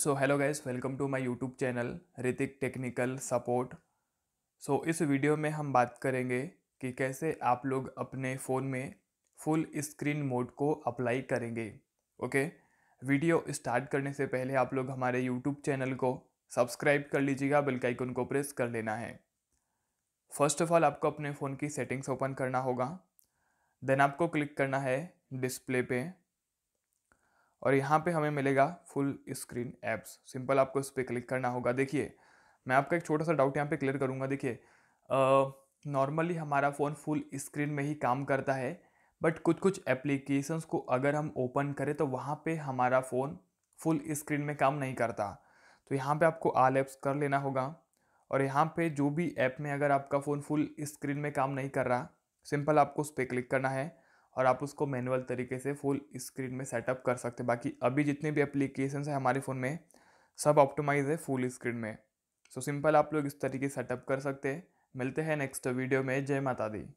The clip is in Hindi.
so hello guys welcome to my YouTube channel Hrithik technical support so इस वीडियो में हम बात करेंगे कि कैसे आप लोग अपने फ़ोन में फुल स्क्रीन मोड को अप्लाई करेंगे ओके वीडियो स्टार्ट करने से पहले आप लोग हमारे यूट्यूब चैनल को सब्सक्राइब कर लीजिएगा बेल आइकन को प्रेस कर लेना है फर्स्ट ऑफ ऑल आपको अपने फ़ोन की सेटिंग्स ओपन करना होगा देन आपको क्लिक करना है डिस्प्ले पे और यहाँ पे हमें मिलेगा फुल स्क्रीन ऐप्स सिंपल आपको इस पर क्लिक करना होगा देखिए मैं आपका एक छोटा सा डाउट यहाँ पे क्लियर करूँगा देखिए नॉर्मली हमारा फ़ोन फुल स्क्रीन में ही काम करता है बट कुछ कुछ एप्लीकेशंस को अगर हम ओपन करें तो वहाँ पे हमारा फ़ोन फुल स्क्रीन में काम नहीं करता तो यहाँ पे आपको आल ऐप्स कर लेना होगा और यहाँ पे जो भी ऐप में अगर आपका फ़ोन फुल स्क्रीन में काम नहीं कर रहा सिंपल आपको उस पर क्लिक करना है और आप उसको मैनुअल तरीके से फुल स्क्रीन में सेटअप कर सकते हैं बाकी अभी जितने भी अप्लीकेशन है हमारे फ़ोन में सब ऑप्टोमाइज है फुल स्क्रीन में सो सिंपल आप लोग इस तरीके सेटअप कर सकते हैं मिलते हैं नेक्स्ट वीडियो में जय माता दी